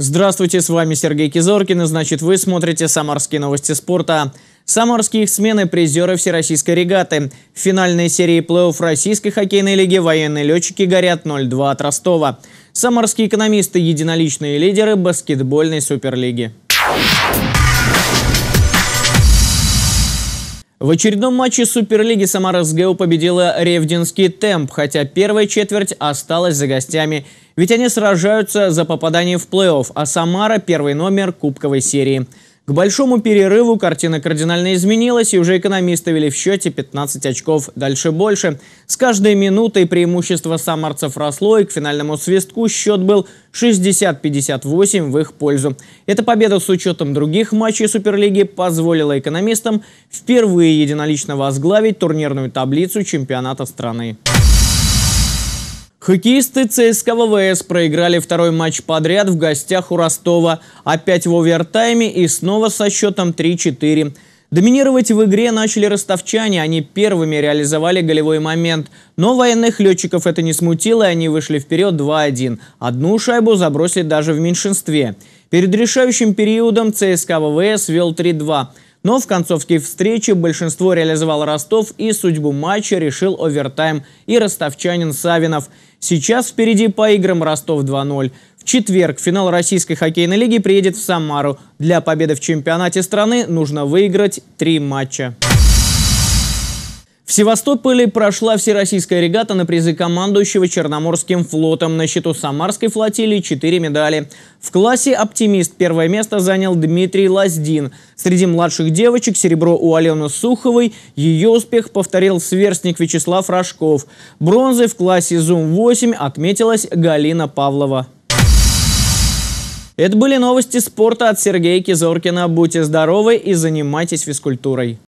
Здравствуйте, с вами Сергей Кизоркин, и значит вы смотрите «Самарские новости спорта». Самарские смены призеры Всероссийской регаты. В финальной серии плей-офф Российской хоккейной лиги военные летчики горят 0-2 от Ростова. Самарские экономисты – единоличные лидеры баскетбольной суперлиги. В очередном матче Суперлиги Самара СГУ победила Ревдинский темп, хотя первая четверть осталась за гостями, ведь они сражаются за попадание в плей-офф, а Самара – первый номер кубковой серии – к большому перерыву картина кардинально изменилась, и уже экономисты вели в счете 15 очков, дальше больше. С каждой минутой преимущество самарцев росло, и к финальному свистку счет был 60-58 в их пользу. Эта победа с учетом других матчей Суперлиги позволила экономистам впервые единолично возглавить турнирную таблицу чемпионата страны. Хоккеисты ЦСКА ВВС проиграли второй матч подряд в гостях у Ростова, опять в овертайме и снова со счетом 3-4. Доминировать в игре начали ростовчане, они первыми реализовали голевой момент. Но военных летчиков это не смутило, и они вышли вперед 2-1. Одну шайбу забросили даже в меньшинстве. Перед решающим периодом ЦСКА ВВС вел 3-2. Но в концовке встречи большинство реализовал Ростов и судьбу матча решил овертайм и ростовчанин Савинов. Сейчас впереди по играм Ростов 2-0. В четверг финал российской хоккейной лиги приедет в Самару. Для победы в чемпионате страны нужно выиграть три матча. В Севастополе прошла всероссийская регата на призы командующего Черноморским флотом. На счету Самарской флотилии 4 медали. В классе «Оптимист» первое место занял Дмитрий Лаздин. Среди младших девочек серебро у Алены Суховой. Ее успех повторил сверстник Вячеслав Рожков. Бронзы в классе «Зум-8» отметилась Галина Павлова. Это были новости спорта от Сергея Кизоркина. Будьте здоровы и занимайтесь физкультурой.